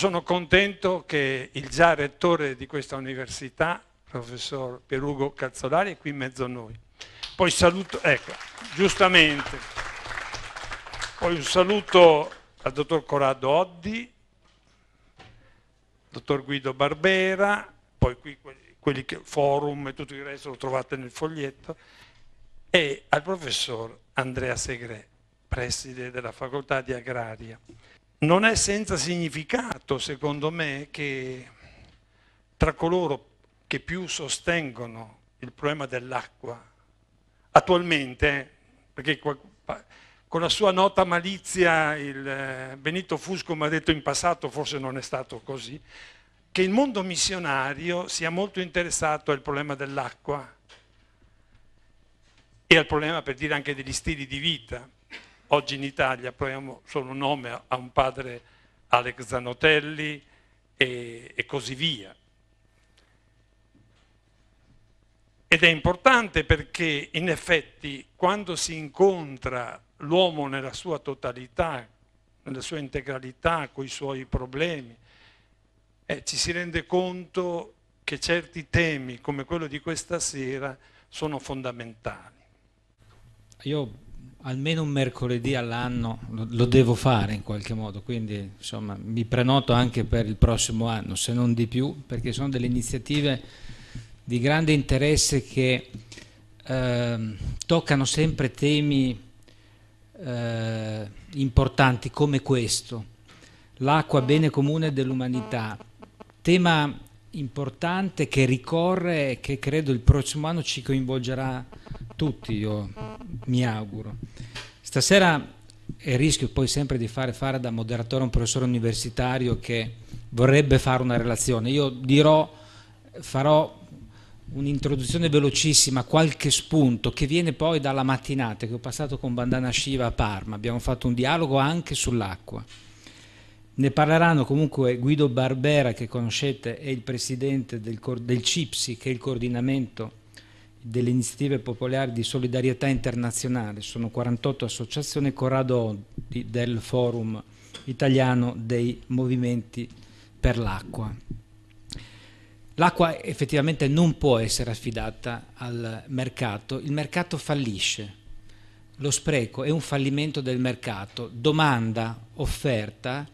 sono contento che il già rettore di questa università, professor Pierugo Cazzolari, è qui in mezzo a noi. Poi saluto, ecco, giustamente, poi un saluto al dottor Corrado Oddi, dottor Guido Barbera, poi qui quelli che, forum e tutto il resto lo trovate nel foglietto, e al professor Andrea Segre, preside della facoltà di Agraria. Non è senza significato, secondo me, che tra coloro che più sostengono il problema dell'acqua, attualmente, eh, perché con la sua nota malizia il eh, Benito Fusco mi ha detto in passato, forse non è stato così, che il mondo missionario sia molto interessato al problema dell'acqua e al problema, per dire, anche degli stili di vita. Oggi in Italia proviamo solo un nome a un padre Alex Zanotelli e, e così via. Ed è importante perché in effetti quando si incontra l'uomo nella sua totalità, nella sua integralità, con i suoi problemi, eh, ci si rende conto che certi temi come quello di questa sera sono fondamentali. Io almeno un mercoledì all'anno lo, lo, devo fare in qualche modo, quindi insomma mi prenoto anche per il prossimo anno, se non di più, perché sono delle iniziative di grande interesse che eh, toccano sempre temi eh, importanti come questo, l'acqua bene comune dell'umanità, tema importante che ricorre e che credo il prossimo anno ci coinvolgerà tutti, io mi auguro. Stasera e rischio poi sempre di fare fare da moderatore a un professore universitario che vorrebbe fare una relazione. Io dirò, farò un'introduzione velocissima, qualche spunto che viene poi dalla mattinata che ho passato con Bandana Shiva a Parma. Abbiamo fatto un dialogo anche sull'acqua. Ne parleranno comunque Guido Barbera, che conoscete, è il presidente del, del CIPSI, che è il coordinamento delle iniziative popolari di solidarietà internazionale, sono 48 associazioni, Corrado Oddi del Forum Italiano dei Movimenti per l'Acqua. L'acqua effettivamente non può essere affidata al mercato, il mercato fallisce, lo spreco è un fallimento del mercato, domanda, offerta,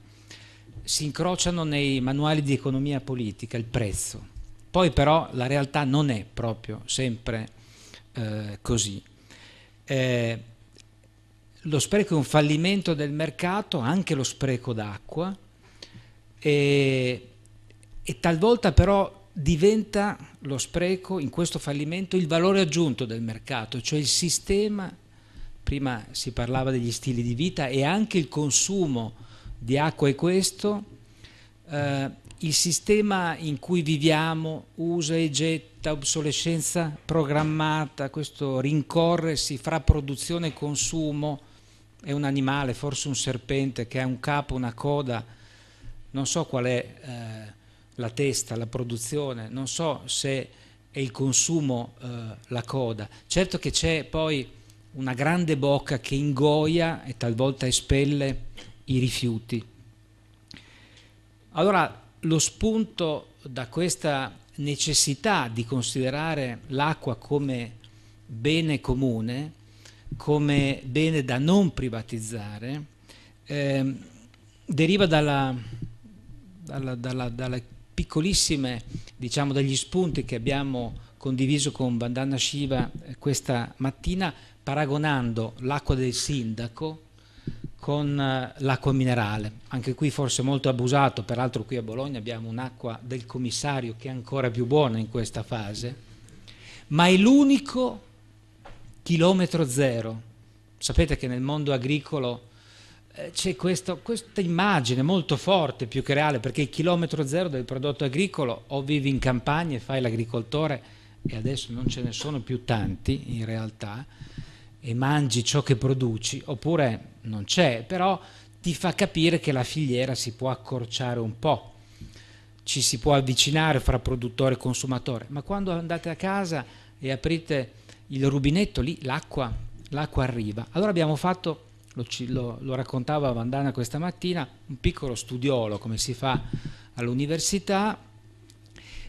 si incrociano nei manuali di economia politica il prezzo. Poi però la realtà non è proprio sempre eh, così. Eh, lo spreco è un fallimento del mercato, anche lo spreco d'acqua, e, e talvolta però diventa lo spreco in questo fallimento il valore aggiunto del mercato, cioè il sistema, prima si parlava degli stili di vita e anche il consumo di acqua è questo, eh, il sistema in cui viviamo, usa e getta, obsolescenza programmata, questo rincorrersi fra produzione e consumo, è un animale, forse un serpente che ha un capo, una coda, non so qual è eh, la testa, la produzione, non so se è il consumo eh, la coda. Certo che c'è poi una grande bocca che ingoia e talvolta espelle i rifiuti. Allora lo spunto da questa necessità di considerare l'acqua come bene comune, come bene da non privatizzare, eh, deriva dalla, dalla, dalla, dalla piccolissime, diciamo, dagli spunti che abbiamo condiviso con Vandana Shiva eh, questa mattina, paragonando l'acqua del sindaco con eh, l'acqua minerale, anche qui forse molto abusato, peraltro qui a Bologna abbiamo un'acqua del commissario che è ancora più buona in questa fase, ma è l'unico chilometro zero. Sapete che nel mondo agricolo eh, c'è questo, questa immagine molto forte, più che reale, perché il chilometro zero del prodotto agricolo o vivi in campagna e fai l'agricoltore, e adesso non ce ne sono più tanti in realtà, e mangi ciò che produci, oppure non c'è, però ti fa capire che la filiera si può accorciare un po', ci si può avvicinare fra produttore e consumatore, ma quando andate a casa e aprite il rubinetto lì l'acqua, l'acqua arriva. Allora abbiamo fatto, lo, lo, lo raccontava Vandana questa mattina, un piccolo studiolo come si fa all'università,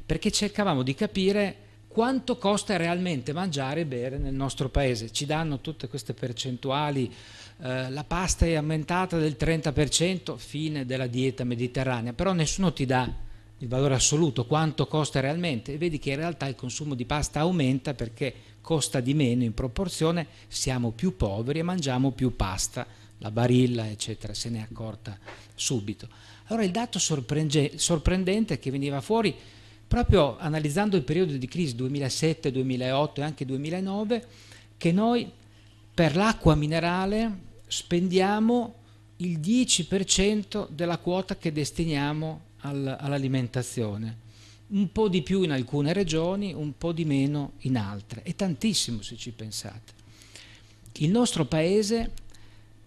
perché cercavamo di capire quanto costa realmente mangiare e bere nel nostro paese. Ci danno tutte queste percentuali eh, la pasta è aumentata del 30%, fine della dieta mediterranea, però nessuno ti dà il valore assoluto, quanto costa realmente, e vedi che in realtà il consumo di pasta aumenta perché costa di meno in proporzione, siamo più poveri e mangiamo più pasta, la barilla, eccetera, se ne è accorta subito. Allora il dato sorprendente che veniva fuori proprio analizzando il periodo di crisi 2007, 2008 e anche 2009, che noi per l'acqua minerale spendiamo il 10% della quota che destiniamo al, all'alimentazione, un po' di più in alcune regioni, un po' di meno in altre, è tantissimo se ci pensate. Il nostro paese,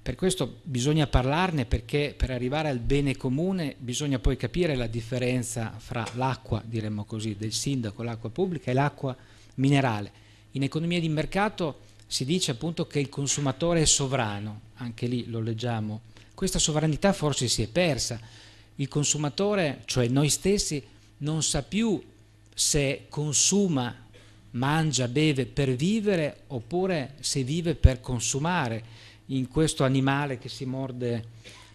per questo bisogna parlarne perché per arrivare al bene comune bisogna poi capire la differenza fra l'acqua, diremmo così, del sindaco, l'acqua pubblica e l'acqua minerale. In economia di mercato si dice appunto che il consumatore è sovrano, anche lì lo leggiamo, questa sovranità forse si è persa. Il consumatore, cioè noi stessi, non sa più se consuma, mangia, beve per vivere oppure se vive per consumare in questo animale che si morde,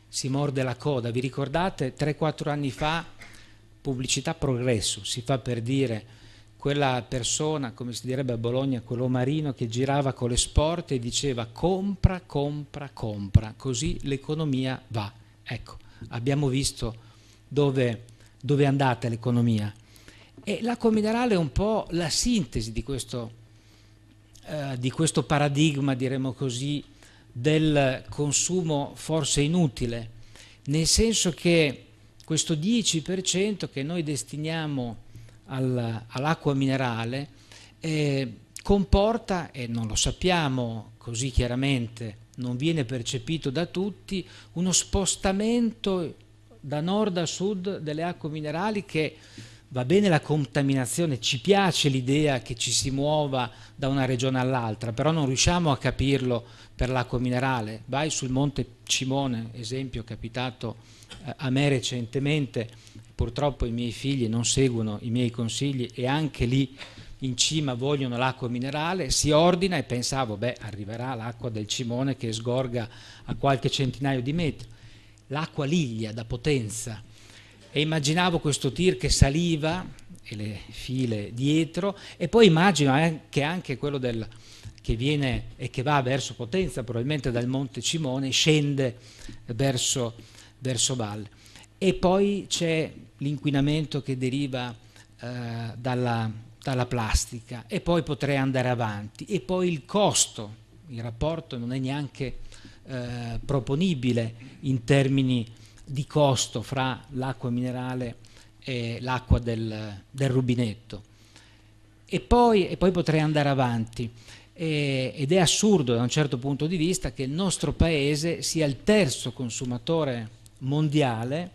si morde la coda. Vi ricordate 3-4 anni fa pubblicità progresso, si fa per dire quella persona, come si direbbe a Bologna, quello marino che girava con le sporte e diceva compra, compra, compra, così l'economia va. Ecco, abbiamo visto dove, dove è andata l'economia. E l'acqua minerale è un po' la sintesi di questo, eh, di questo paradigma, diremmo così, del consumo forse inutile, nel senso che questo 10% che noi destiniamo all'acqua minerale eh, comporta, e non lo sappiamo così chiaramente, non viene percepito da tutti, uno spostamento da nord a sud delle acque minerali che va bene la contaminazione, ci piace l'idea che ci si muova da una regione all'altra, però non riusciamo a capirlo per l'acqua minerale. Vai sul Monte Cimone, esempio capitato eh, a me recentemente, purtroppo i miei figli non seguono i miei consigli e anche lì in cima vogliono l'acqua minerale, si ordina e pensavo, beh, arriverà l'acqua del cimone che sgorga a qualche centinaio di metri, l'acqua liglia da potenza. E immaginavo questo tir che saliva e le file dietro e poi immagino che anche quello del, che viene e che va verso potenza, probabilmente dal monte Cimone, scende verso, verso valle. E poi c'è l'inquinamento che deriva eh, dalla, dalla plastica e poi potrei andare avanti. E poi il costo, il rapporto non è neanche eh, proponibile in termini di costo fra l'acqua minerale e l'acqua del, del, rubinetto. E poi, e poi, potrei andare avanti. E, ed è assurdo da un certo punto di vista che il nostro paese sia il terzo consumatore mondiale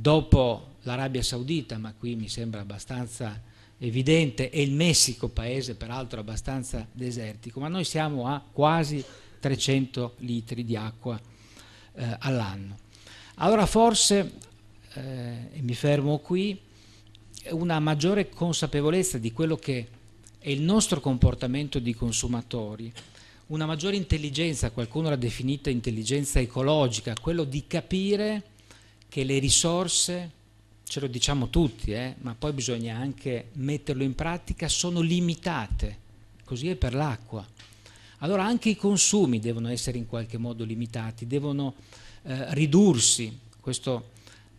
dopo l'Arabia Saudita, ma qui mi sembra abbastanza evidente, e il Messico, paese peraltro abbastanza desertico, ma noi siamo a quasi 300 litri di acqua eh, all'anno. Allora forse, eh, e mi fermo qui, una maggiore consapevolezza di quello che è il nostro comportamento di consumatori, una maggiore intelligenza, qualcuno l'ha definita intelligenza ecologica, quello di capire che le risorse, ce lo diciamo tutti, eh, ma poi bisogna anche metterlo in pratica, sono limitate, così è per l'acqua. Allora anche i consumi devono essere in qualche modo limitati, devono eh, ridursi, questo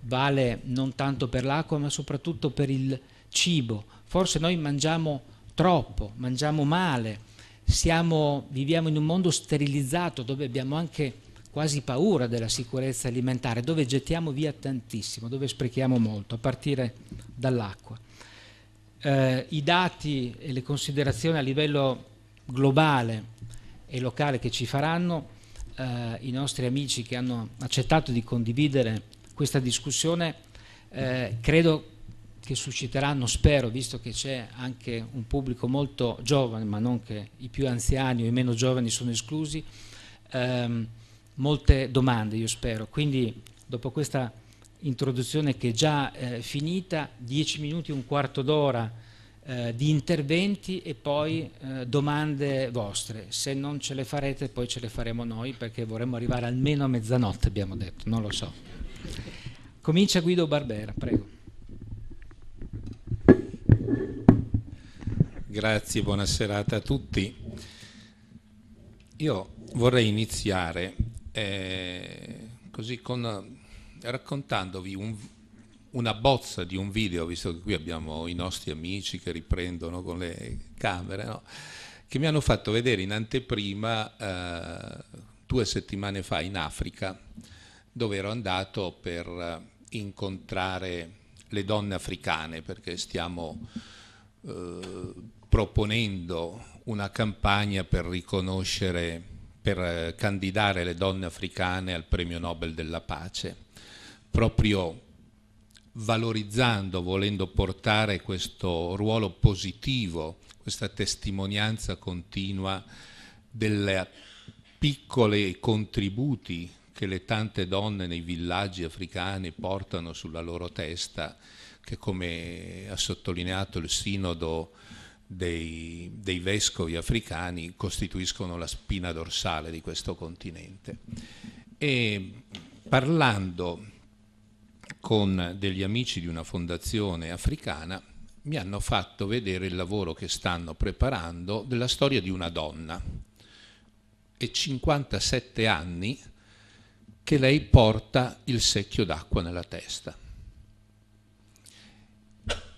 vale non tanto per l'acqua ma soprattutto per il cibo. Forse noi mangiamo troppo, mangiamo male, siamo, viviamo in un mondo sterilizzato dove abbiamo anche quasi paura della sicurezza alimentare, dove gettiamo via tantissimo, dove sprechiamo molto, a partire dall'acqua. Eh, I dati e le considerazioni a livello globale e locale che ci faranno eh, i nostri amici che hanno accettato di condividere questa discussione, eh, credo che susciteranno, spero, visto che c'è anche un pubblico molto giovane, ma non che i più anziani o i meno giovani sono esclusi, ehm, molte domande, io spero. Quindi dopo questa introduzione che è già eh, finita, dieci minuti, un quarto d'ora eh, di interventi e poi eh, domande vostre. Se non ce le farete poi ce le faremo noi perché vorremmo arrivare almeno a mezzanotte, abbiamo detto, non lo so. Comincia Guido Barbera, prego. Grazie, buona serata a tutti. Io vorrei iniziare eh, così con, raccontandovi un, una bozza di un video, visto che qui abbiamo i nostri amici che riprendono con le camere, no? che mi hanno fatto vedere in anteprima eh, due settimane fa in Africa, dove ero andato per eh, incontrare le donne africane, perché stiamo eh, proponendo una campagna per riconoscere per eh, candidare le donne africane al premio Nobel della pace, proprio valorizzando, volendo portare questo ruolo positivo, questa testimonianza continua delle piccole contributi che le tante donne nei villaggi africani portano sulla loro testa, che come ha sottolineato il sinodo dei, dei, vescovi africani costituiscono la spina dorsale di questo continente. E parlando con degli amici di una fondazione africana mi hanno fatto vedere il lavoro che stanno preparando della storia di una donna e 57 anni che lei porta il secchio d'acqua nella testa.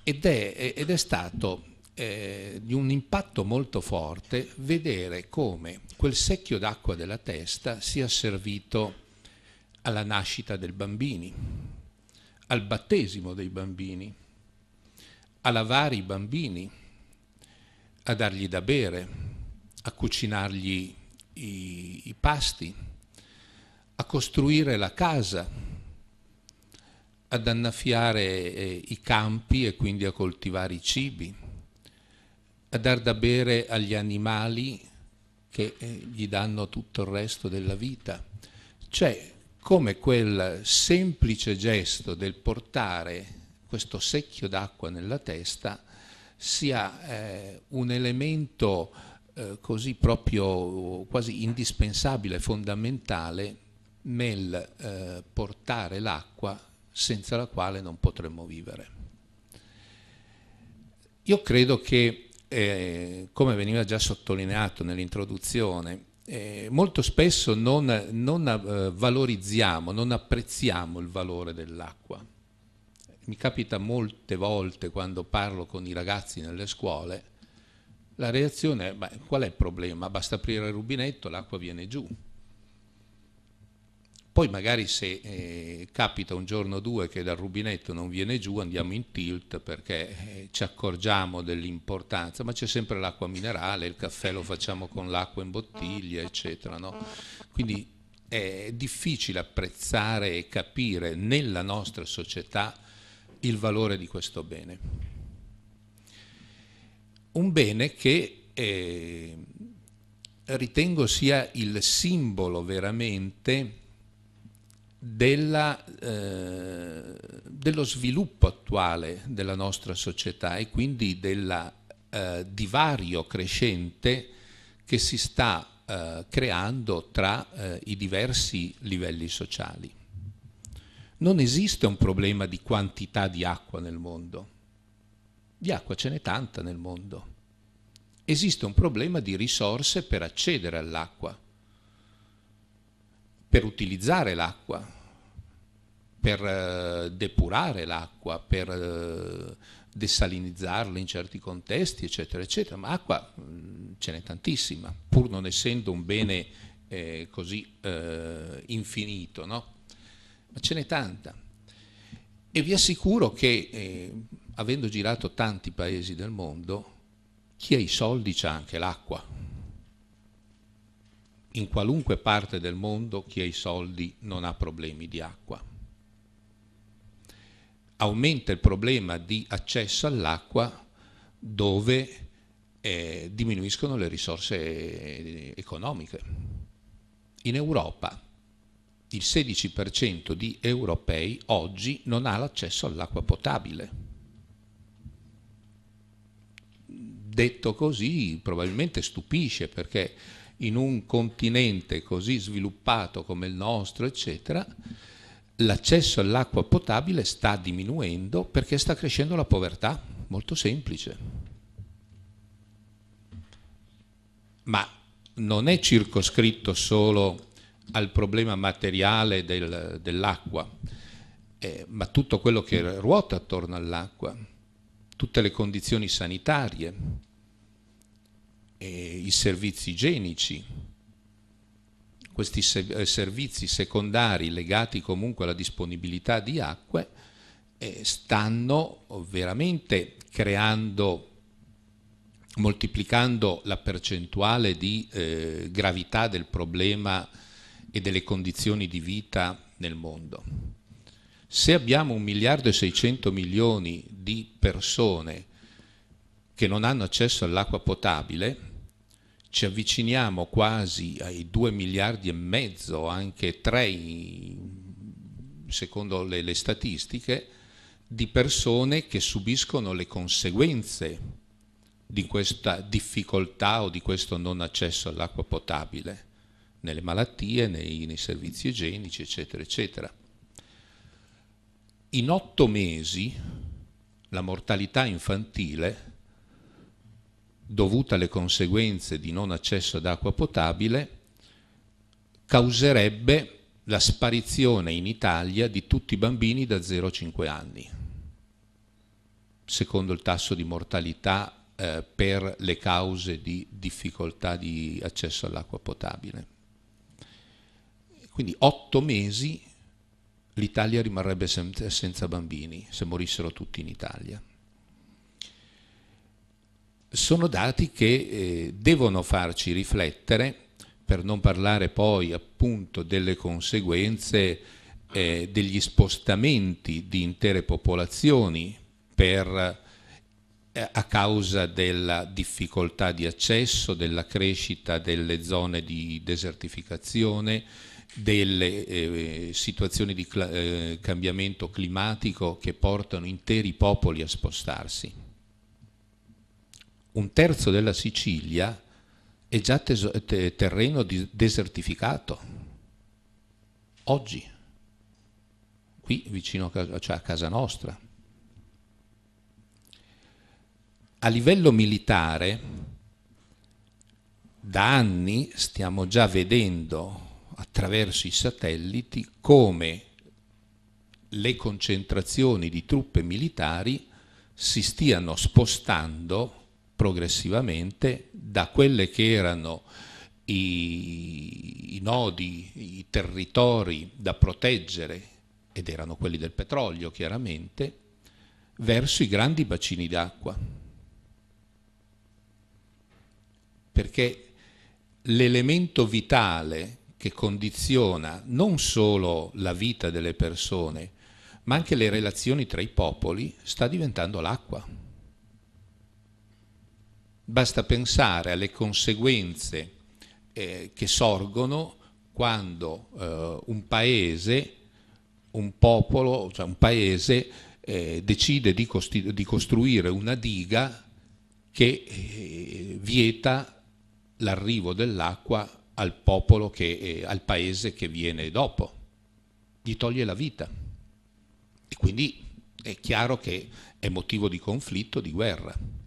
Ed è, ed è stato eh, di un impatto molto forte vedere come quel secchio d'acqua della testa sia servito alla nascita dei bambini, al battesimo dei bambini, a lavare i bambini, a dargli da bere, a cucinargli i, i pasti, a costruire la casa, ad annaffiare eh, i campi e quindi a coltivare i cibi a dar da bere agli animali che eh, gli danno tutto il resto della vita. C'è cioè, come quel semplice gesto del portare questo secchio d'acqua nella testa sia eh, un elemento eh, così proprio quasi indispensabile, fondamentale nel eh, portare l'acqua senza la quale non potremmo vivere. Io credo che eh, come veniva già sottolineato nell'introduzione, eh, molto spesso non, non eh, valorizziamo, non apprezziamo il valore dell'acqua. Mi capita molte volte quando parlo con i ragazzi nelle scuole, la reazione è, beh, qual è il problema? Basta aprire il rubinetto, l'acqua viene giù. Poi magari se eh, capita un giorno o due che dal rubinetto non viene giù andiamo in tilt perché eh, ci accorgiamo dell'importanza, ma c'è sempre l'acqua minerale, il caffè lo facciamo con l'acqua in bottiglia, eccetera. No? Quindi è difficile apprezzare e capire nella nostra società il valore di questo bene. Un bene che eh, ritengo sia il simbolo veramente della, eh, dello sviluppo attuale della nostra società e quindi del eh, divario crescente che si sta eh, creando tra eh, i diversi livelli sociali. Non esiste un problema di quantità di acqua nel mondo, di acqua ce n'è tanta nel mondo. Esiste un problema di risorse per accedere all'acqua per utilizzare l'acqua, per eh, depurare l'acqua, per eh, desalinizzarla in certi contesti, eccetera, eccetera, ma acqua mm, ce n'è tantissima, pur non essendo un bene eh, così eh, infinito, no? ma ce n'è tanta. E vi assicuro che, eh, avendo girato tanti paesi del mondo, chi ha i soldi ha anche l'acqua in qualunque parte del mondo chi ha i soldi non ha problemi di acqua. Aumenta il problema di accesso all'acqua dove eh, diminuiscono le risorse eh, economiche. In Europa il 16% di europei oggi non ha l'accesso all'acqua potabile. Detto così probabilmente stupisce perché in un continente così sviluppato come il nostro, eccetera, l'accesso all'acqua potabile sta diminuendo perché sta crescendo la povertà, molto semplice. Ma non è circoscritto solo al problema materiale del, dell'acqua, eh, ma tutto quello che ruota attorno all'acqua, tutte le condizioni sanitarie, eh, i servizi igienici, questi se eh, servizi secondari legati comunque alla disponibilità di acque, eh, stanno veramente creando, moltiplicando la percentuale di eh, gravità del problema e delle condizioni di vita nel mondo. Se abbiamo un miliardo e 600 milioni di persone che non hanno accesso all'acqua potabile, ci avviciniamo quasi ai 2 miliardi e mezzo, anche 3 secondo le, le, statistiche, di persone che subiscono le conseguenze di questa difficoltà o di questo non accesso all'acqua potabile, nelle malattie, nei, nei servizi igienici, eccetera, eccetera. In otto mesi la mortalità infantile dovuta alle conseguenze di non accesso ad acqua potabile, causerebbe la sparizione in Italia di tutti i bambini da 0 a 5 anni, secondo il tasso di mortalità eh, per le cause di difficoltà di accesso all'acqua potabile. Quindi 8 mesi l'Italia rimarrebbe senza bambini se morissero tutti in Italia sono dati che eh, devono farci riflettere, per non parlare poi appunto delle conseguenze eh, degli spostamenti di intere popolazioni per, eh, a causa della difficoltà di accesso, della crescita delle zone di desertificazione, delle eh, situazioni di cl eh, cambiamento climatico che portano interi popoli a spostarsi un terzo della Sicilia è già terreno desertificato. Oggi, qui vicino cioè a casa nostra. A livello militare, da anni stiamo già vedendo attraverso i satelliti come le concentrazioni di truppe militari si stiano spostando progressivamente da quelle che erano i, i nodi, i territori da proteggere, ed erano quelli del petrolio chiaramente, verso i grandi bacini d'acqua. Perché l'elemento vitale che condiziona non solo la vita delle persone, ma anche le relazioni tra i popoli, sta diventando l'acqua. Basta pensare alle conseguenze eh, che sorgono quando eh, un paese, un popolo, cioè un paese eh, decide di, di, costruire una diga che eh, vieta l'arrivo dell'acqua al popolo che, eh, al paese che viene dopo, gli toglie la vita. E quindi è chiaro che è motivo di conflitto, di guerra.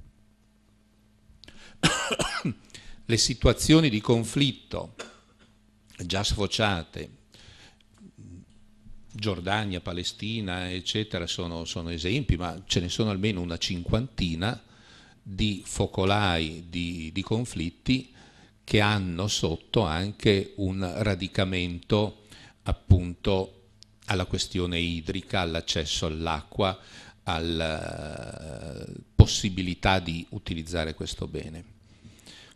le situazioni di conflitto già sfociate, Giordania, Palestina, eccetera, sono, sono esempi, ma ce ne sono almeno una cinquantina di focolai di, di conflitti che hanno sotto anche un radicamento appunto alla questione idrica, all'accesso all'acqua, alla eh, possibilità di utilizzare questo bene.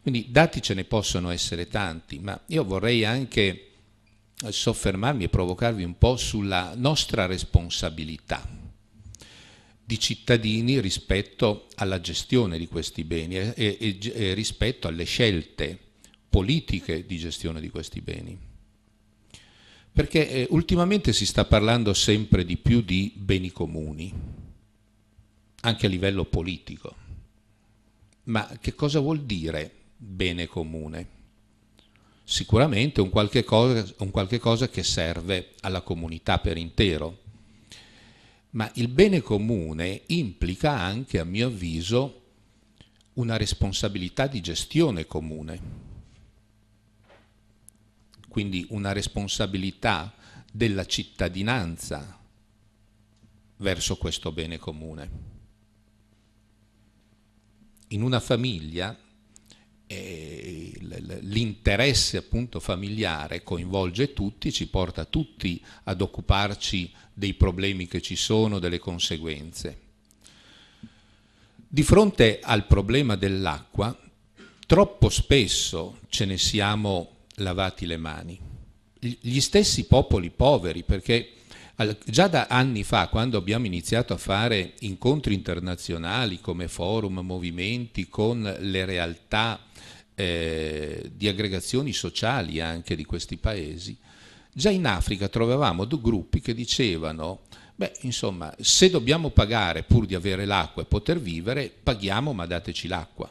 Quindi dati ce ne possono essere tanti, ma io vorrei anche soffermarmi e provocarvi un po' sulla nostra responsabilità di cittadini rispetto alla gestione di questi beni e, e, e rispetto alle scelte politiche di gestione di questi beni. Perché eh, ultimamente si sta parlando sempre di più di beni comuni, anche a livello politico. Ma che cosa vuol dire bene comune? Sicuramente un qualche cosa, un qualche cosa che serve alla comunità per intero, ma il bene comune implica anche, a mio avviso, una responsabilità di gestione comune, quindi una responsabilità della cittadinanza verso questo bene comune in una famiglia eh, l'interesse appunto familiare coinvolge tutti, ci porta tutti ad occuparci dei problemi che ci sono, delle conseguenze. Di fronte al problema dell'acqua, troppo spesso ce ne siamo lavati le mani. Gli stessi popoli poveri, perché già da anni fa, quando abbiamo iniziato a fare incontri internazionali come forum, movimenti, con le realtà eh, di aggregazioni sociali anche di questi paesi, già in Africa trovavamo due gruppi che dicevano Beh, insomma, se dobbiamo pagare pur di avere l'acqua e poter vivere, paghiamo ma dateci l'acqua.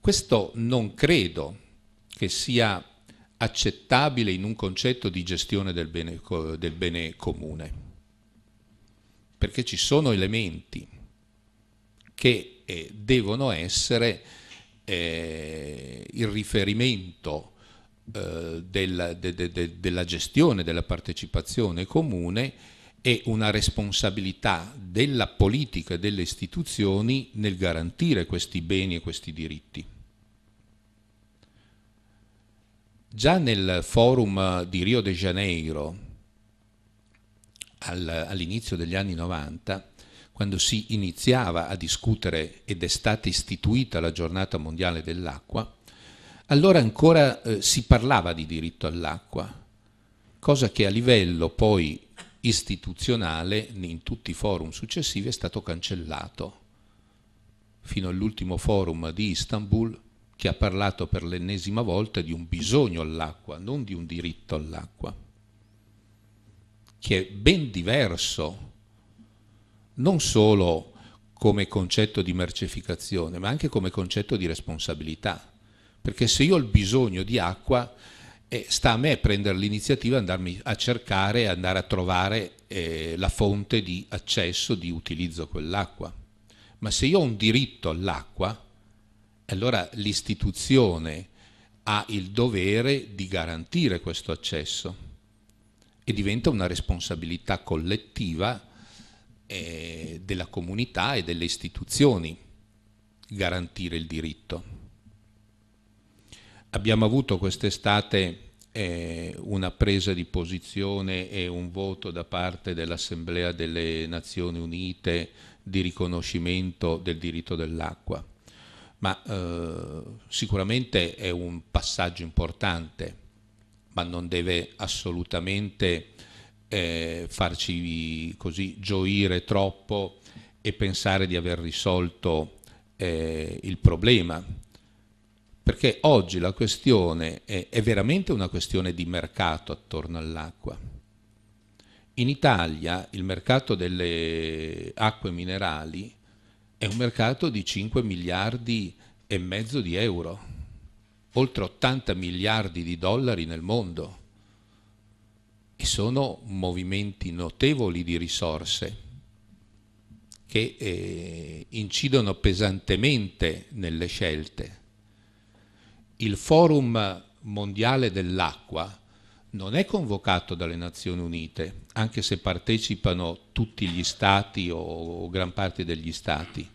Questo non credo che sia accettabile in un concetto di gestione del bene, del bene comune, perché ci sono elementi che eh, devono essere eh, il riferimento eh, della, de, de, de, della gestione della partecipazione comune e una responsabilità della politica e delle istituzioni nel garantire questi beni e questi diritti. Già nel forum di Rio de Janeiro, all'inizio degli anni 90, quando si iniziava a discutere ed è stata istituita la giornata mondiale dell'acqua, allora ancora eh, si parlava di diritto all'acqua, cosa che a livello poi istituzionale in tutti i forum successivi è stato cancellato. Fino all'ultimo forum di Istanbul che ha parlato per l'ennesima volta di un bisogno all'acqua, non di un diritto all'acqua, che è ben diverso non solo come concetto di mercificazione, ma anche come concetto di responsabilità. Perché se io ho il bisogno di acqua, eh, sta a me prendere l'iniziativa, andarmi a cercare, andare a trovare eh, la fonte di accesso, di utilizzo a quell'acqua. Ma se io ho un diritto all'acqua, allora l'istituzione ha il dovere di garantire questo accesso e diventa una responsabilità collettiva eh, della comunità e delle istituzioni garantire il diritto. Abbiamo avuto quest'estate eh, una presa di posizione e un voto da parte dell'Assemblea delle Nazioni Unite di riconoscimento del diritto dell'acqua ma eh, sicuramente è un passaggio importante, ma non deve assolutamente eh, farci così gioire troppo e pensare di aver risolto eh, il problema. Perché oggi la questione è, è veramente una questione di mercato attorno all'acqua. In Italia il mercato delle acque minerali è un mercato di 5 miliardi e mezzo di euro, oltre 80 miliardi di dollari nel mondo e sono movimenti notevoli di risorse che eh, incidono pesantemente nelle scelte. Il Forum mondiale dell'acqua non è convocato dalle Nazioni Unite, anche se partecipano tutti gli stati o gran parte degli stati,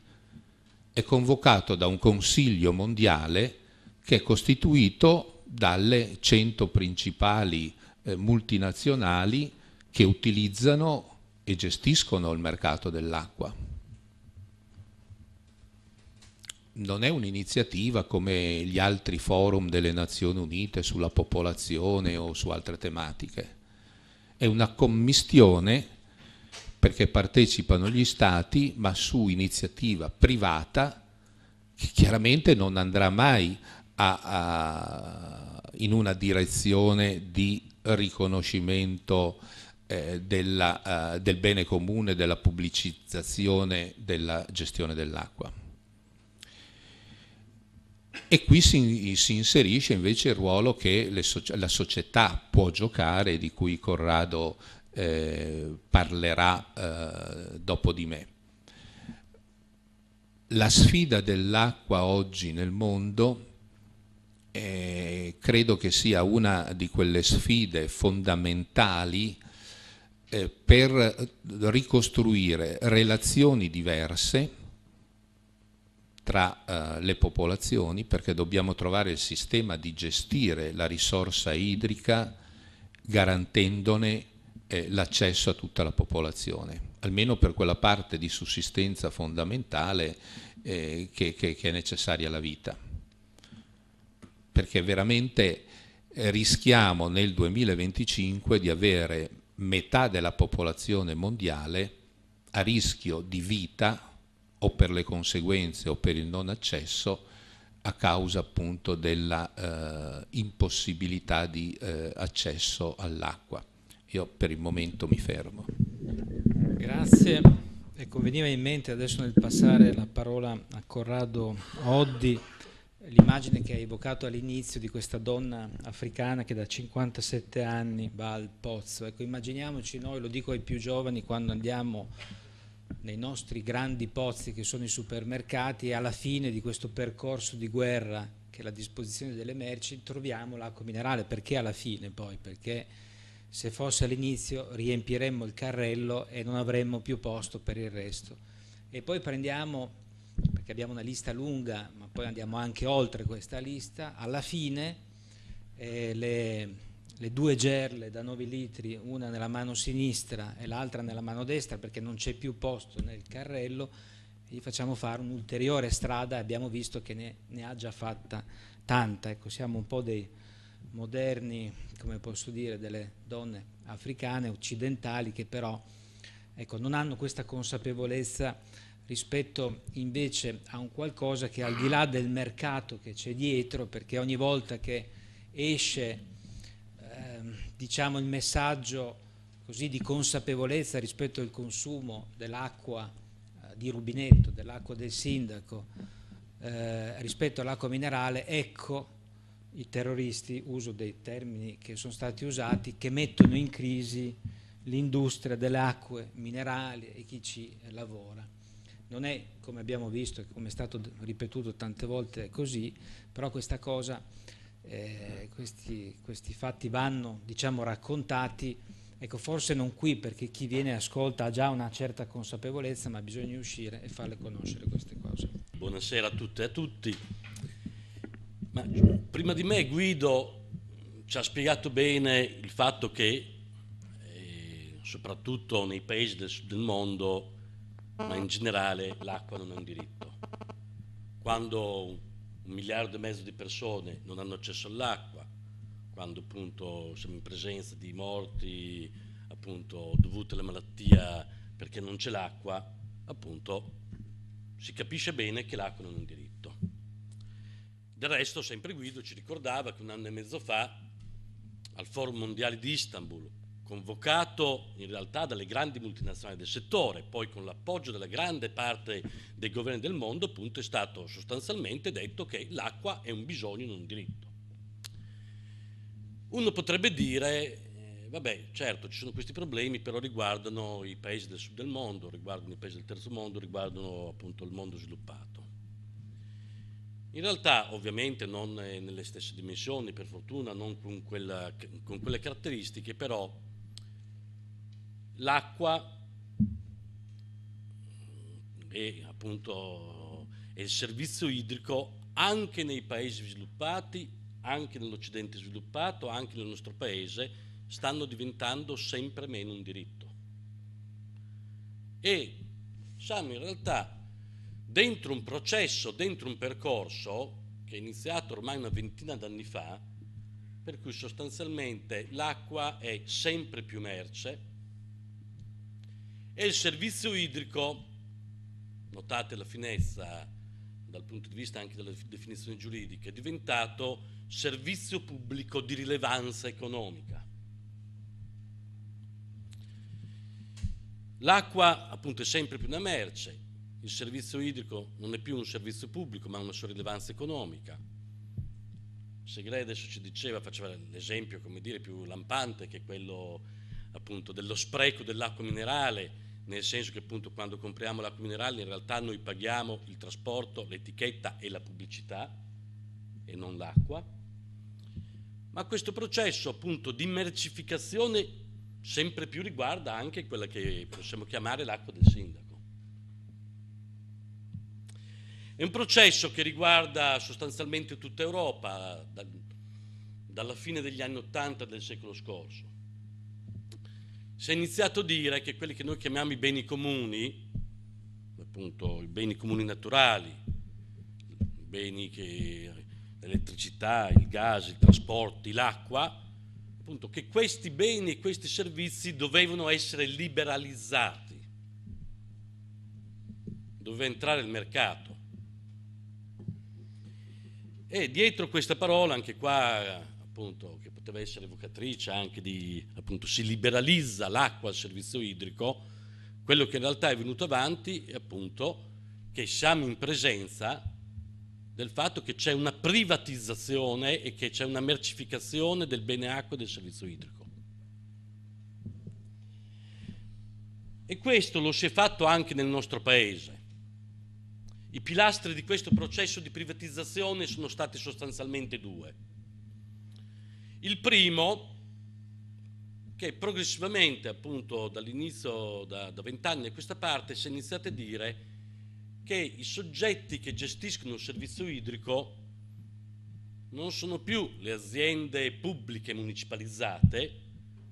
è convocato da un consiglio mondiale che è costituito dalle 100 principali eh, multinazionali che utilizzano e gestiscono il mercato dell'acqua. Non è un'iniziativa come gli altri forum delle Nazioni Unite sulla popolazione o su altre tematiche è una commistione perché partecipano gli stati ma su iniziativa privata che chiaramente non andrà mai a, a, in una direzione di riconoscimento eh, della, eh, del bene comune, della pubblicizzazione della gestione dell'acqua. E qui si, si inserisce invece il ruolo che le, la società può giocare, di cui Corrado eh, parlerà eh, dopo di me. La sfida dell'acqua oggi nel mondo eh, credo che sia una di quelle sfide fondamentali eh, per ricostruire relazioni diverse tra eh, le popolazioni perché dobbiamo trovare il sistema di gestire la risorsa idrica garantendone eh, l'accesso a tutta la popolazione, almeno per quella parte di sussistenza fondamentale eh, che, che, che, è necessaria alla vita. Perché veramente eh, rischiamo nel 2025 di avere metà della popolazione mondiale a rischio di vita o per le conseguenze o per il non accesso a causa appunto della eh, impossibilità di eh, accesso all'acqua. Io per il momento mi fermo. Grazie. Ecco, veniva in mente adesso nel passare la parola a Corrado Oddi l'immagine che hai evocato all'inizio di questa donna africana che da 57 anni va al pozzo. Ecco, immaginiamoci noi, lo dico ai più giovani quando andiamo nei nostri grandi pozzi che sono i supermercati e alla fine di questo percorso di guerra che è la disposizione delle merci troviamo l'acqua minerale. Perché alla fine poi? Perché se fosse all'inizio riempiremmo il carrello e non avremmo più posto per il resto. E poi prendiamo, perché abbiamo una lista lunga, ma poi andiamo anche oltre questa lista, alla fine eh, le, le due gerle da 9 litri, una nella mano sinistra e l'altra nella mano destra perché non c'è più posto nel carrello, gli facciamo fare un'ulteriore strada e abbiamo visto che ne, ne, ha già fatta tanta. Ecco, siamo un po' dei moderni, come posso dire, delle donne africane, occidentali, che però ecco, non hanno questa consapevolezza rispetto invece a un qualcosa che al di là del mercato che c'è dietro, perché ogni volta che esce diciamo, il messaggio così di consapevolezza rispetto al consumo dell'acqua eh, di rubinetto, dell'acqua del sindaco, eh, rispetto all'acqua minerale, ecco i terroristi, uso dei termini che sono stati usati, che mettono in crisi l'industria delle acque minerali e chi ci lavora. Non è, come abbiamo visto, come è stato ripetuto tante volte così, però questa cosa eh, questi, questi, fatti vanno diciamo, raccontati, ecco, forse non qui perché chi viene e ascolta ha già una certa consapevolezza, ma bisogna uscire e farle conoscere queste cose. Buonasera a tutte e a tutti. Ma, prima di me Guido ci ha spiegato bene il fatto che eh, soprattutto nei paesi del sud del mondo, ma in generale, l'acqua non è un diritto. Quando un miliardo e mezzo di persone non hanno accesso all'acqua, quando appunto siamo in presenza di morti appunto dovute alla malattia perché non c'è l'acqua, appunto si capisce bene che l'acqua non è un diritto. Del resto sempre Guido ci ricordava che un anno e mezzo fa al Forum Mondiale di Istanbul convocato in realtà dalle grandi multinazionali del settore, poi con l'appoggio della grande parte dei governi del mondo, appunto è stato sostanzialmente detto che l'acqua è un bisogno, non un diritto. Uno potrebbe dire, eh, vabbè, certo, ci sono questi problemi, però riguardano i paesi del sud del mondo, riguardano i paesi del terzo mondo, riguardano appunto il mondo sviluppato. In realtà ovviamente non nelle stesse dimensioni, per fortuna, non con, quella, con quelle caratteristiche, però l'acqua e appunto il servizio idrico anche nei paesi sviluppati, anche nell'Occidente sviluppato, anche nel nostro paese, stanno diventando sempre meno un diritto. E siamo in realtà dentro un processo, dentro un percorso che è iniziato ormai una ventina d'anni fa, per cui sostanzialmente l'acqua è sempre più merce, e il servizio idrico, notate la finezza dal punto di vista anche delle definizioni giuridiche, è diventato servizio pubblico di rilevanza economica. L'acqua appunto è sempre più una merce, il servizio idrico non è più un servizio pubblico ma ha una sua rilevanza economica. Segre adesso ci diceva, faceva l'esempio come dire, più lampante che è quello appunto dello spreco dell'acqua minerale, nel senso che appunto quando compriamo l'acqua minerale in realtà noi paghiamo il trasporto, l'etichetta e la pubblicità e non l'acqua, ma questo processo appunto di mercificazione sempre più riguarda anche quella che possiamo chiamare l'acqua del sindaco. È un processo che riguarda sostanzialmente tutta Europa, dalla fine degli anni Ottanta del secolo scorso si è iniziato a dire che quelli che noi chiamiamo i beni comuni, appunto i beni comuni naturali, i beni che l'elettricità, il gas, i trasporti, l'acqua, appunto che questi beni e questi servizi dovevano essere liberalizzati, doveva entrare il mercato. E dietro questa parola, anche qua appunto poteva essere evocatrice anche di, appunto, si liberalizza l'acqua al servizio idrico, quello che in realtà è venuto avanti è appunto che siamo in presenza del fatto che c'è una privatizzazione e che c'è una mercificazione del bene acqua e del servizio idrico. E questo lo si è fatto anche nel nostro Paese. I pilastri di questo processo di privatizzazione sono stati sostanzialmente due il primo, che progressivamente, appunto dall'inizio, da vent'anni a questa parte, si è iniziato a dire che i soggetti che gestiscono il servizio idrico non sono più le aziende pubbliche municipalizzate,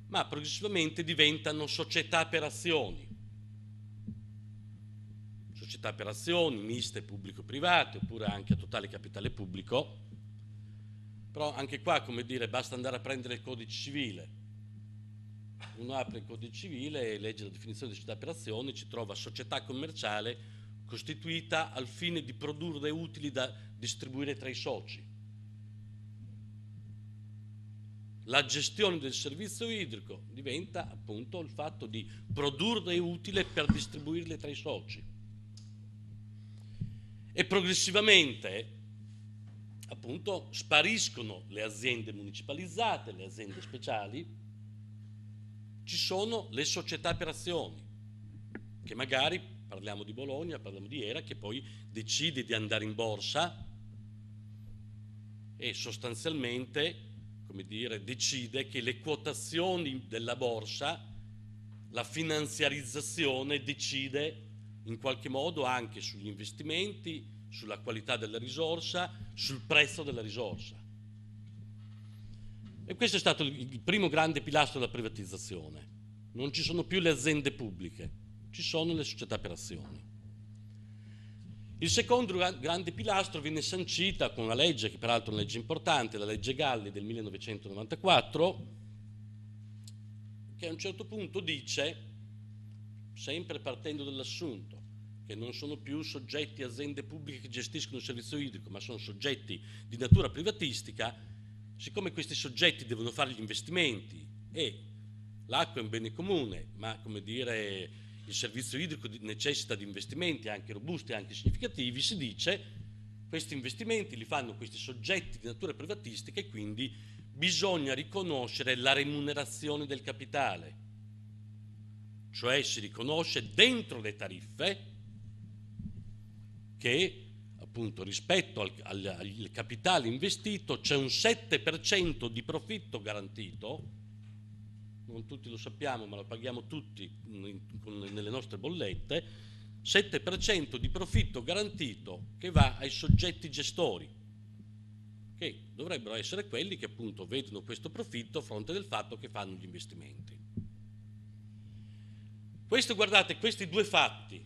ma progressivamente diventano società per azioni. Società per azioni miste pubblico-private oppure anche a totale capitale pubblico però anche qua, come dire, basta andare a prendere il codice civile. Uno apre il codice civile e legge la definizione di società per azioni, ci trova società commerciale costituita al fine di produrre utili da distribuire tra i soci. La gestione del servizio idrico diventa appunto il fatto di produrre utile per distribuirle tra i soci. E progressivamente appunto spariscono le aziende municipalizzate, le aziende speciali, ci sono le società per azioni, che magari, parliamo di Bologna, parliamo di Era, che poi decide di andare in borsa e sostanzialmente, come dire, decide che le quotazioni della borsa, la finanziarizzazione decide in qualche modo anche sugli investimenti, sulla qualità della risorsa, sul prezzo della risorsa. E questo è stato il primo grande pilastro della privatizzazione. Non ci sono più le aziende pubbliche, ci sono le società per azioni. Il secondo grande pilastro viene sancita con una legge, che peraltro è una legge importante, la legge Galli del 1994, che a un certo punto dice, sempre partendo dall'assunto, che non sono più soggetti, aziende pubbliche che gestiscono il servizio idrico, ma sono soggetti di natura privatistica, siccome questi soggetti devono fare gli investimenti e l'acqua è un bene comune, ma come dire il servizio idrico necessita di investimenti anche robusti, e anche significativi, si dice questi investimenti li fanno questi soggetti di natura privatistica e quindi bisogna riconoscere la remunerazione del capitale, cioè si riconosce dentro le tariffe che appunto rispetto al, al, al capitale investito c'è un 7% di profitto garantito, non tutti lo sappiamo ma lo paghiamo tutti in, con, nelle nostre bollette, 7% di profitto garantito che va ai soggetti gestori, che dovrebbero essere quelli che appunto vedono questo profitto a fronte del fatto che fanno gli investimenti. Questo, guardate, questi due fatti,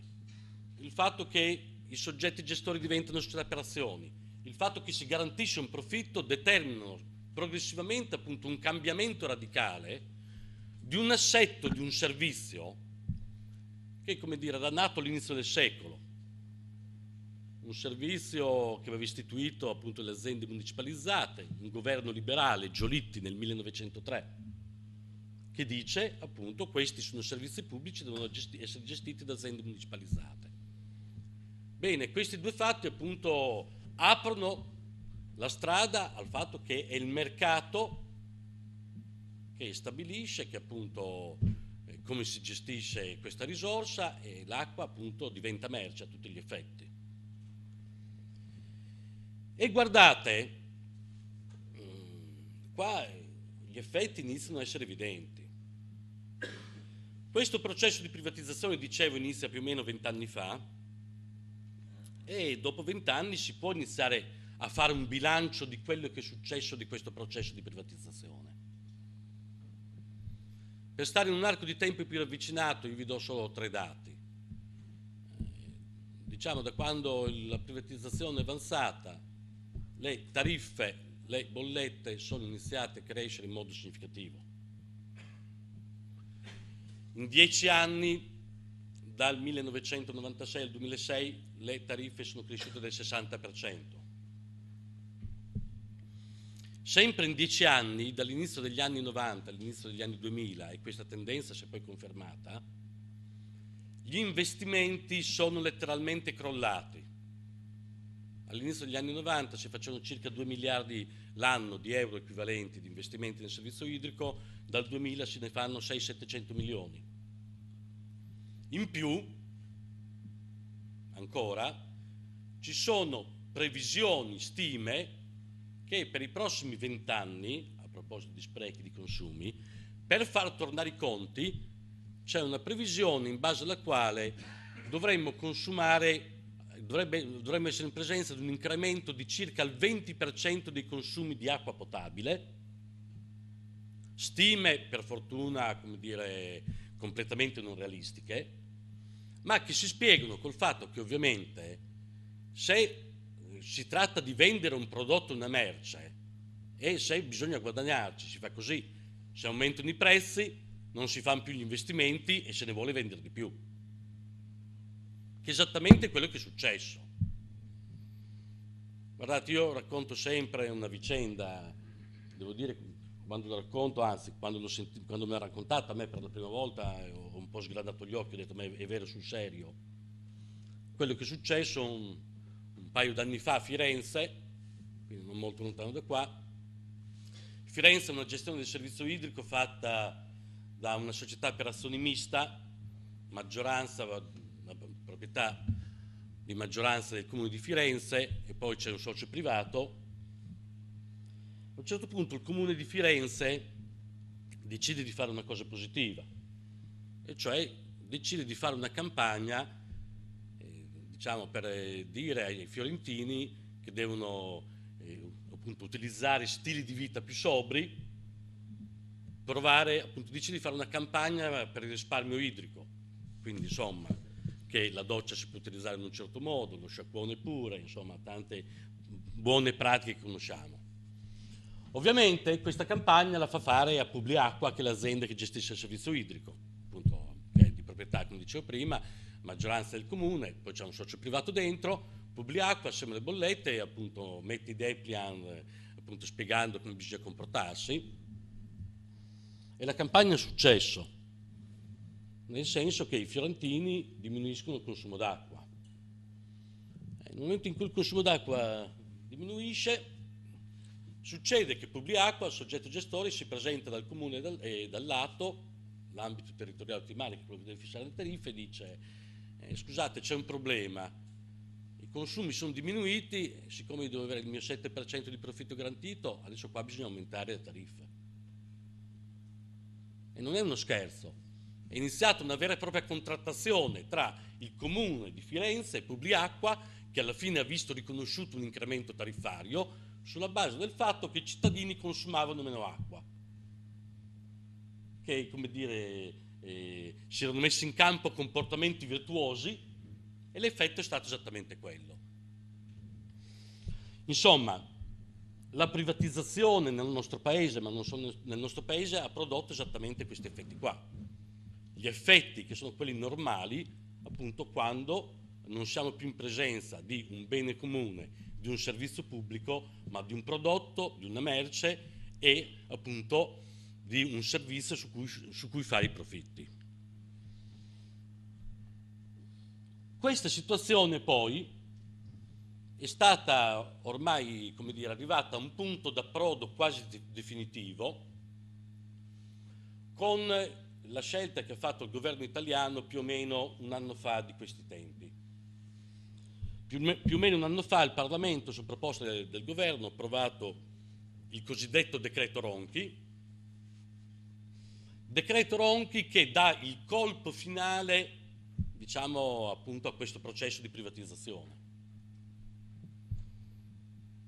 il fatto che i soggetti gestori diventano operazioni. Il fatto che si garantisce un profitto determina progressivamente appunto un cambiamento radicale di un assetto, di un servizio che come dire era nato all'inizio del secolo. Un servizio che aveva istituito appunto le aziende municipalizzate, un governo liberale, Giolitti nel 1903 che dice appunto questi sono servizi pubblici, che devono gesti essere gestiti da aziende municipalizzate. Bene, questi due fatti appunto aprono la strada al fatto che è il mercato che stabilisce che appunto eh, come si gestisce questa risorsa e l'acqua appunto diventa merce a tutti gli effetti. E guardate, mm, qua gli effetti iniziano a essere evidenti. Questo processo di privatizzazione, dicevo, inizia più o meno vent'anni fa, e dopo vent'anni si può iniziare a fare un bilancio di quello che è successo di questo processo di privatizzazione. Per stare in un arco di tempo più ravvicinato, io vi do solo tre dati. Eh, diciamo da quando la privatizzazione è avanzata, le tariffe, le bollette sono iniziate a crescere in modo significativo. In dieci anni, dal 1996 al 2006, le tariffe sono cresciute del 60%. Sempre in dieci anni, dall'inizio degli anni 90 all'inizio degli anni 2000, e questa tendenza si è poi confermata, gli investimenti sono letteralmente crollati. All'inizio degli anni 90 si facevano circa 2 miliardi l'anno di euro equivalenti di investimenti nel servizio idrico, dal 2000 se ne fanno 6-700 milioni. In più ancora, ci sono previsioni, stime, che per i prossimi vent'anni, a proposito di sprechi di consumi, per far tornare i conti c'è una previsione in base alla quale dovremmo consumare, dovrebbe, dovremmo essere in presenza di un incremento di circa il 20% dei consumi di acqua potabile, stime per fortuna, come dire, completamente non realistiche, ma che si spiegano col fatto che ovviamente se si tratta di vendere un prodotto, una merce, e se bisogna guadagnarci, si fa così, se aumentano i prezzi non si fanno più gli investimenti e se ne vuole vendere di più. Che è esattamente quello che è successo. Guardate, io racconto sempre una vicenda, devo dire quando lo racconto, anzi quando, senti, quando me l'ha raccontata a me per la prima volta eh, ho un po' sgradato gli occhi, ho detto ma è, è vero sul serio. Quello che è successo un, un paio d'anni fa a Firenze, quindi non molto lontano da qua, Firenze è una gestione del servizio idrico fatta da una società per azioni mista, maggioranza, proprietà di maggioranza del comune di Firenze e poi c'è un socio privato a un certo punto il comune di Firenze decide di fare una cosa positiva, e cioè decide di fare una campagna eh, diciamo, per eh, dire ai fiorentini che devono eh, appunto, utilizzare stili di vita più sobri, provare, appunto, decide di fare una campagna per il risparmio idrico, quindi insomma che la doccia si può utilizzare in un certo modo, lo sciacquone pure, insomma tante buone pratiche che conosciamo. Ovviamente questa campagna la fa fare a Publiacqua, che è l'azienda che gestisce il servizio idrico, appunto, che è di proprietà, come dicevo prima, maggioranza del comune, poi c'è un socio privato dentro, Publiacqua assieme alle bollette appunto mette i depliant appunto spiegando come bisogna comportarsi. E la campagna è un successo, nel senso che i fiorentini diminuiscono il consumo d'acqua. Eh, nel momento in cui il consumo d'acqua diminuisce, Succede che Publiacqua, il soggetto gestore, si presenta dal comune e dall'atto, l'ambito territoriale ottimale, che è quello che deve fissare le tariffe, e dice eh, scusate c'è un problema, i consumi sono diminuiti, siccome io devo avere il mio 7% di profitto garantito, adesso qua bisogna aumentare le tariffe. E non è uno scherzo, è iniziata una vera e propria contrattazione tra il comune di Firenze e Publiacqua, che alla fine ha visto riconosciuto un incremento tariffario, sulla base del fatto che i cittadini consumavano meno acqua, che come dire, eh, si erano messi in campo comportamenti virtuosi e l'effetto è stato esattamente quello. Insomma, la privatizzazione nel nostro paese, ma non solo nel nostro paese, ha prodotto esattamente questi effetti qua. Gli effetti che sono quelli normali, appunto, quando non siamo più in presenza di un bene comune di un servizio pubblico, ma di un prodotto, di una merce e appunto di un servizio su cui, su cui fare i profitti. Questa situazione poi è stata ormai come dire, arrivata a un punto d'approdo quasi definitivo con la scelta che ha fatto il governo italiano più o meno un anno fa di questi tempi. Più, me, più, o meno un anno fa il Parlamento, su proposta del, del governo, ha approvato il cosiddetto decreto Ronchi, decreto Ronchi che dà il colpo finale, diciamo appunto, a questo processo di privatizzazione.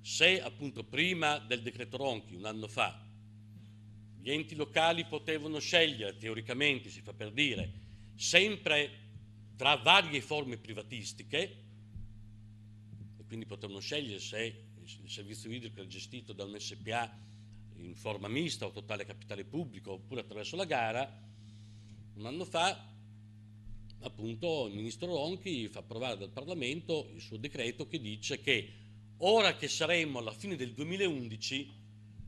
Se appunto prima del decreto Ronchi, un anno fa, gli enti locali potevano scegliere, teoricamente si fa per dire, sempre tra varie forme privatistiche, quindi potranno scegliere se il servizio idrico è gestito da un SPA in forma mista o totale capitale pubblico oppure attraverso la gara. Un anno fa appunto il ministro Ronchi fa approvare dal Parlamento il suo decreto che dice che ora che saremmo alla fine del 2011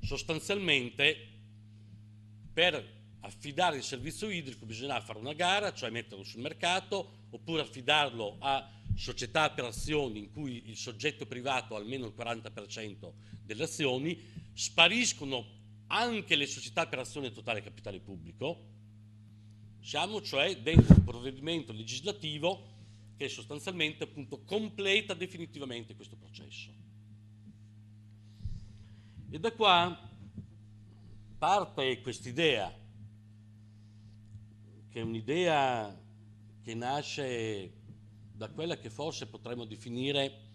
sostanzialmente per affidare il servizio idrico bisognerà fare una gara, cioè metterlo sul mercato, oppure affidarlo a società per azioni in cui il soggetto privato ha almeno il 40% delle azioni, spariscono anche le società per azioni a totale capitale pubblico. Siamo cioè dentro un provvedimento legislativo che sostanzialmente appunto completa definitivamente questo processo. E da qua parte quest'idea che è un'idea che nasce da quella che forse potremmo definire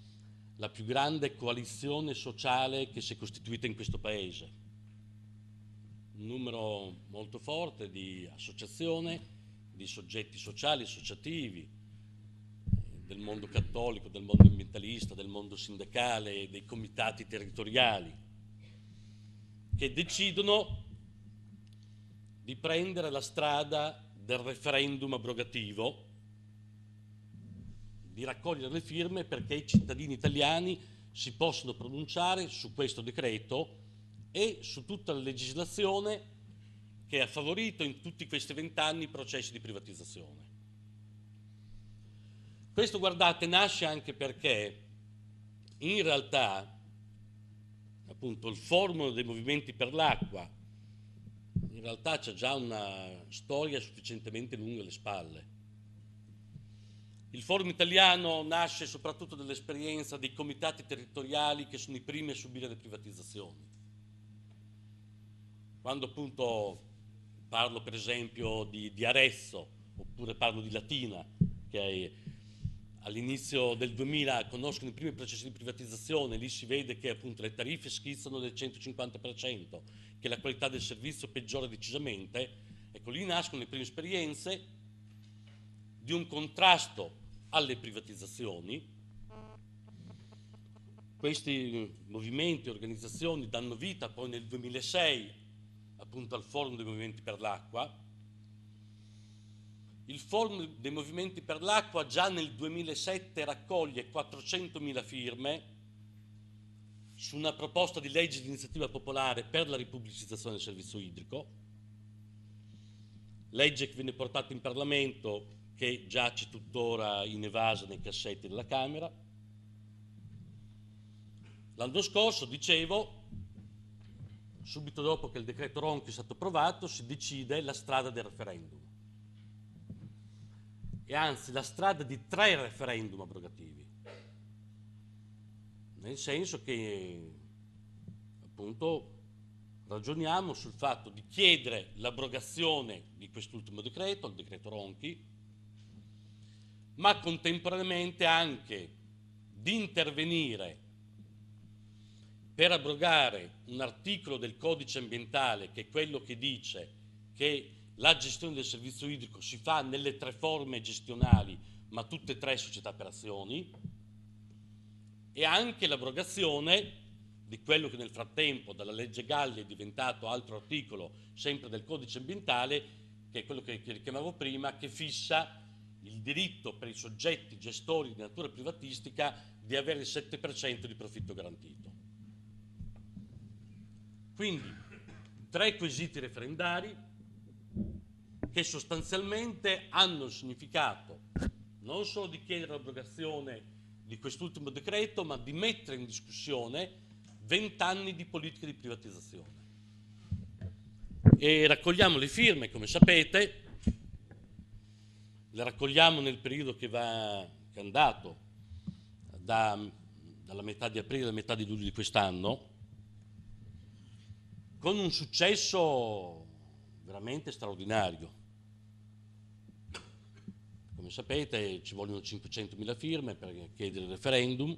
la più grande coalizione sociale che si è costituita in questo Paese. Un numero molto forte di associazioni, di soggetti sociali, associativi, eh, del mondo cattolico, del mondo ambientalista, del mondo sindacale, dei comitati territoriali, che decidono di prendere la strada del referendum abrogativo, di raccogliere le firme perché i cittadini italiani si possono pronunciare su questo decreto e su tutta la legislazione che ha favorito in tutti questi vent'anni i processi di privatizzazione. Questo, guardate, nasce anche perché in realtà appunto il formulo dei movimenti per l'acqua realtà c'è già una storia sufficientemente lunga alle spalle. Il forum italiano nasce soprattutto dall'esperienza dei comitati territoriali che sono i primi a subire le privatizzazioni. Quando appunto parlo per esempio di, di Arezzo oppure parlo di Latina, che all'inizio del 2000 conoscono i primi processi di privatizzazione, lì si vede che appunto le tariffe schizzano del 150%, che la qualità del servizio peggiora decisamente, ecco lì nascono le prime esperienze di un contrasto alle privatizzazioni. Questi eh, movimenti, e organizzazioni danno vita poi nel 2006 appunto al Forum dei Movimenti per l'Acqua. Il Forum dei Movimenti per l'Acqua già nel 2007 raccoglie 400.000 firme su una proposta di legge di iniziativa popolare per la ripubblicizzazione del servizio idrico, legge che viene portata in Parlamento che giace tuttora in evasa nei cassetti della Camera. L'anno scorso, dicevo, subito dopo che il decreto Ronchi è stato approvato, si decide la strada del referendum. E anzi, la strada di tre referendum abrogativi nel senso che appunto ragioniamo sul fatto di chiedere l'abrogazione di quest'ultimo decreto, il decreto Ronchi, ma contemporaneamente anche di intervenire per abrogare un articolo del codice ambientale che è quello che dice che la gestione del servizio idrico si fa nelle tre forme gestionali, ma tutte e tre società per azioni, e anche l'abrogazione di quello che nel frattempo dalla legge Galli è diventato altro articolo sempre del codice ambientale, che è quello che, che richiamavo prima, che fissa il diritto per i soggetti gestori di natura privatistica di avere il 7% di profitto garantito. Quindi tre quesiti referendari che sostanzialmente hanno il significato non solo di chiedere l'abrogazione di quest'ultimo decreto, ma di mettere in discussione vent'anni di politica di privatizzazione. E raccogliamo le firme, come sapete, le raccogliamo nel periodo che, va, che è andato da, dalla metà di aprile alla metà di luglio di quest'anno, con un successo veramente straordinario. Come sapete ci vogliono 500.000 firme per chiedere il referendum.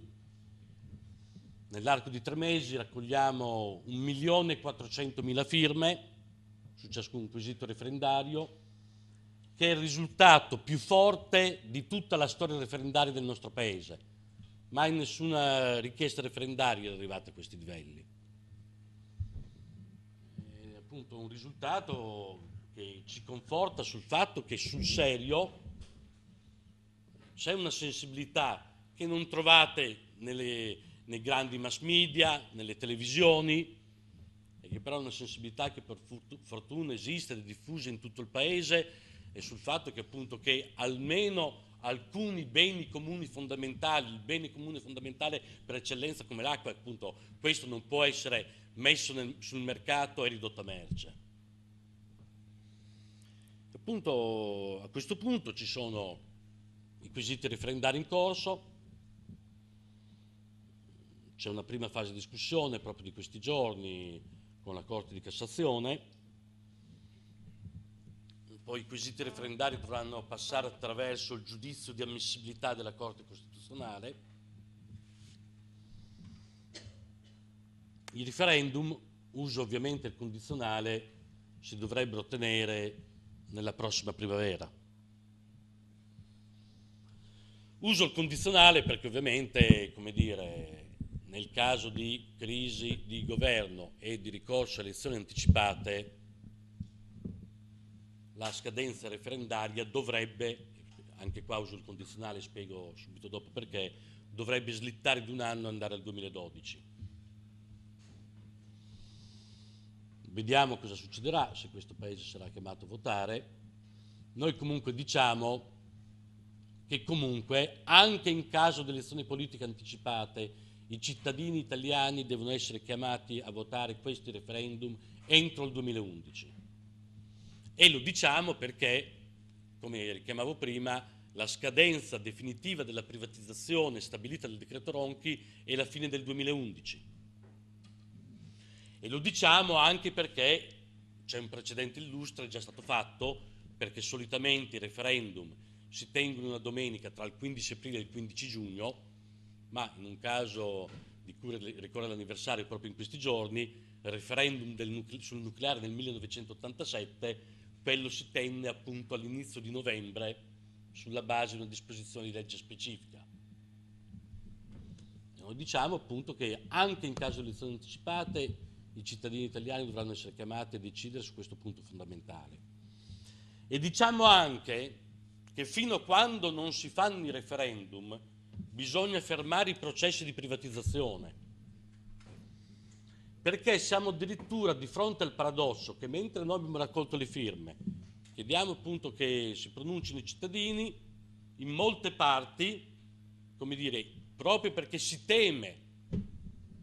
Nell'arco di tre mesi raccogliamo 1.400.000 firme su ciascun quesito referendario, che è il risultato più forte di tutta la storia referendaria del nostro Paese. Mai nessuna richiesta referendaria è arrivata a questi livelli. È appunto un risultato che ci conforta sul fatto che sul serio c'è una sensibilità che non trovate nelle, nei grandi mass media, nelle televisioni, e che però è una sensibilità che per fortuna esiste ed è diffusa in tutto il paese, e sul fatto che appunto che almeno alcuni beni comuni fondamentali, il bene comune fondamentale per eccellenza come l'acqua, appunto questo non può essere messo nel, sul mercato e ridotto a merce. Appunto a questo punto ci sono i quesiti referendari in corso, c'è una prima fase di discussione proprio di questi giorni con la Corte di Cassazione, poi i quesiti referendari dovranno passare attraverso il giudizio di ammissibilità della Corte Costituzionale, i referendum, uso ovviamente il condizionale, si dovrebbero ottenere nella prossima primavera. Uso il condizionale perché ovviamente, come dire, nel caso di crisi di governo e di ricorso a elezioni anticipate, la scadenza referendaria dovrebbe, anche qua uso il condizionale, spiego subito dopo perché, dovrebbe slittare di un anno e andare al 2012. Vediamo cosa succederà se questo Paese sarà chiamato a votare. Noi comunque diciamo che comunque, anche in caso di elezioni politiche anticipate, i cittadini italiani devono essere chiamati a votare questi referendum entro il 2011. E lo diciamo perché, come richiamavo prima, la scadenza definitiva della privatizzazione stabilita dal decreto Ronchi è la fine del 2011. E lo diciamo anche perché c'è un precedente illustre già stato fatto, perché solitamente i referendum si tengono una domenica tra il 15 aprile e il 15 giugno, ma in un caso di cui ricorre l'anniversario proprio in questi giorni, il referendum nucle- sul nucleare nel 1987, quello si tenne appunto all'inizio di novembre sulla base di una disposizione di legge specifica. Noi diciamo appunto che anche in caso di elezioni anticipate i cittadini italiani dovranno essere chiamati a decidere su questo punto fondamentale. E diciamo anche che fino a quando non si fanno i referendum bisogna fermare i processi di privatizzazione. Perché siamo addirittura di fronte al paradosso che mentre noi abbiamo raccolto le firme, chiediamo appunto che si pronunciano i cittadini, in molte parti, come dire, proprio perché si teme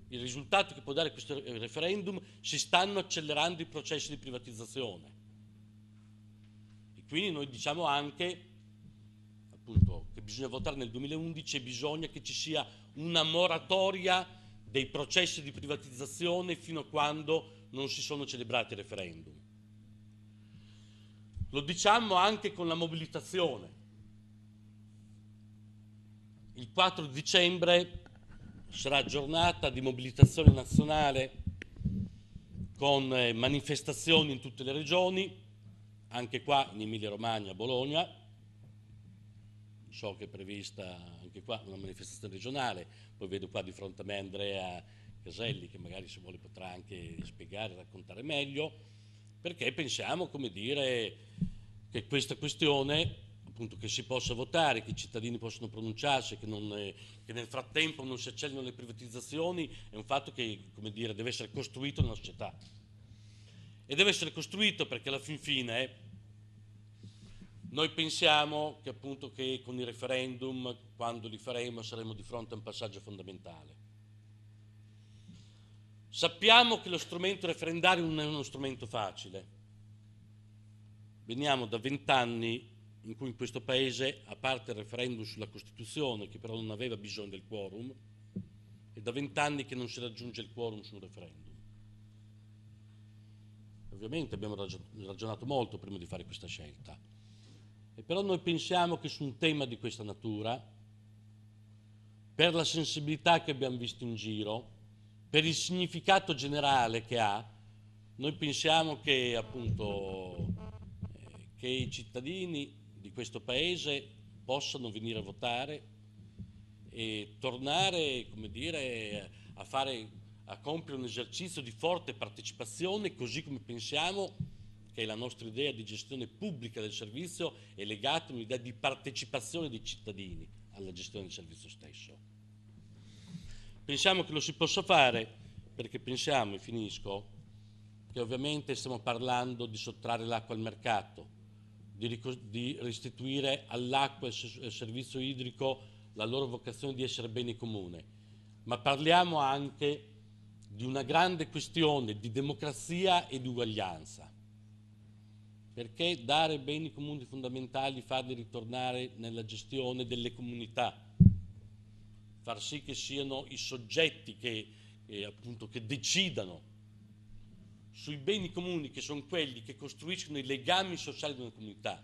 il risultato che può dare questo referendum, si stanno accelerando i processi di privatizzazione. E quindi noi diciamo anche bisogna votare nel 2011 e bisogna che ci sia una moratoria dei processi di privatizzazione fino a quando non si sono celebrati i referendum. Lo diciamo anche con la mobilitazione. Il 4 dicembre sarà giornata di mobilitazione nazionale con eh, manifestazioni in tutte le regioni, anche qua in Emilia Romagna, Bologna, so che è prevista anche qua una manifestazione regionale, poi vedo qua di fronte a me Andrea Caselli che magari se vuole potrà anche spiegare, raccontare meglio, perché pensiamo come dire che questa questione appunto che si possa votare, che i cittadini possano pronunciarsi, che, non, che nel frattempo non si accennano le privatizzazioni, è un fatto che come dire, deve essere costruito nella società. E deve essere costruito perché alla fin fine noi pensiamo che appunto che con il referendum, quando li faremo, saremo di fronte a un passaggio fondamentale. Sappiamo che lo strumento referendario non è uno strumento facile. Veniamo da vent'anni in cui in questo Paese, a parte il referendum sulla Costituzione, che però non aveva bisogno del quorum, è da vent'anni che non si raggiunge il quorum sul referendum. Ovviamente abbiamo ragionato molto prima di fare questa scelta e però noi pensiamo che su un tema di questa natura, per la sensibilità che abbiamo visto in giro, per il significato generale che ha, noi pensiamo che appunto eh, che i cittadini di questo paese possano venire a votare e tornare, come dire, a, fare, a compiere un esercizio di forte partecipazione, così come pensiamo che è la nostra idea di gestione pubblica del servizio è legata a un'idea di partecipazione dei cittadini alla gestione del servizio stesso. Pensiamo che lo si possa fare perché pensiamo, e finisco, che ovviamente stiamo parlando di sottrarre l'acqua al mercato, di restituire all'acqua e al servizio idrico la loro vocazione di essere bene comune, ma parliamo anche di una grande questione di democrazia e di uguaglianza perché dare beni comuni fondamentali, farli ritornare nella gestione delle comunità, far sì che siano i soggetti che, eh, appunto, che decidano sui beni comuni che sono quelli che costruiscono i legami sociali di una comunità.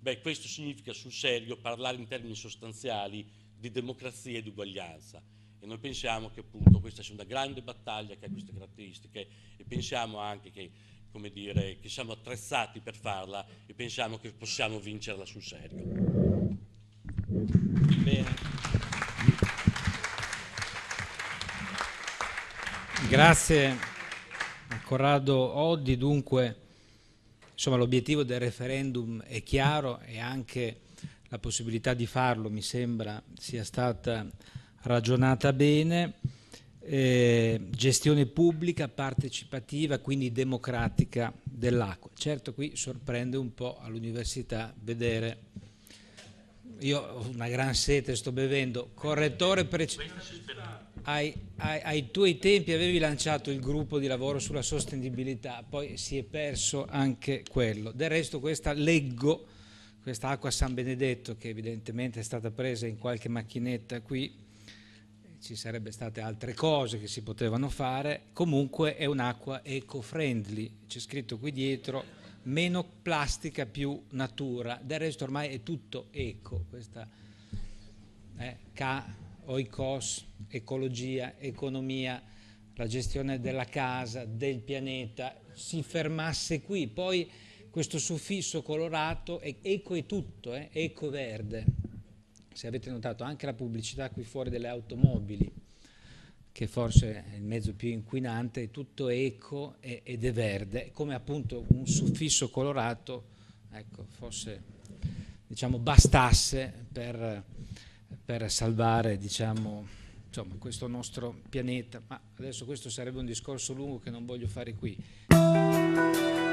Beh, questo significa sul serio parlare in termini sostanziali di democrazia e di uguaglianza. E noi pensiamo che appunto questa sia una grande battaglia che ha queste caratteristiche e pensiamo anche che come dire, che siamo attrezzati per farla e pensiamo che possiamo vincerla sul serio. Bene. Grazie a Corrado Oddi. Dunque, l'obiettivo del referendum è chiaro e anche la possibilità di farlo mi sembra sia stata ragionata bene eh, gestione pubblica, partecipativa, quindi democratica dell'acqua. Certo qui sorprende un po' all'università vedere, io ho una gran sete, sto bevendo, correttore precedente. Ai, ai, ai, tuoi tempi avevi lanciato il gruppo di lavoro sulla sostenibilità, poi si è perso anche quello. Del resto questa leggo, questa acqua San Benedetto che evidentemente è stata presa in qualche macchinetta qui, ci sarebbe state altre cose che si potevano fare, comunque è un'acqua eco-friendly, c'è scritto qui dietro, meno plastica più natura, del resto ormai è tutto eco, questa eh, ca, oikos, ecologia, economia, la gestione della casa, del pianeta, si fermasse qui, poi questo suffisso colorato è eco è tutto, eh, eco verde, se avete notato anche la pubblicità qui fuori delle automobili, che forse è il mezzo più inquinante, è tutto eco ed è verde, come appunto un suffisso colorato, ecco, forse diciamo, bastasse per, per salvare, diciamo, insomma, questo nostro pianeta. Ma adesso questo sarebbe un discorso lungo che non voglio fare qui.